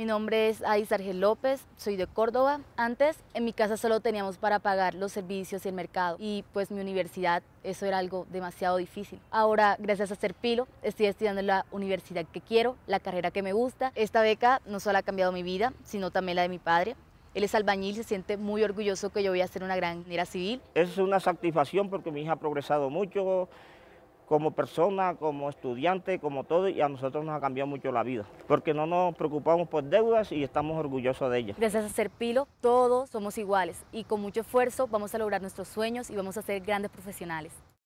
Mi nombre es Adis Argel López, soy de Córdoba. Antes en mi casa solo teníamos para pagar los servicios y el mercado y pues mi universidad, eso era algo demasiado difícil. Ahora, gracias a Serpilo, estoy estudiando en la universidad que quiero, la carrera que me gusta. Esta beca no solo ha cambiado mi vida, sino también la de mi padre. Él es albañil, se siente muy orgulloso que yo voy a ser una gran ingeniera civil. Es una satisfacción porque mi hija ha progresado mucho, como persona, como estudiante, como todo, y a nosotros nos ha cambiado mucho la vida, porque no nos preocupamos por deudas y estamos orgullosos de ellas. Gracias a pilo todos somos iguales y con mucho esfuerzo vamos a lograr nuestros sueños y vamos a ser grandes profesionales.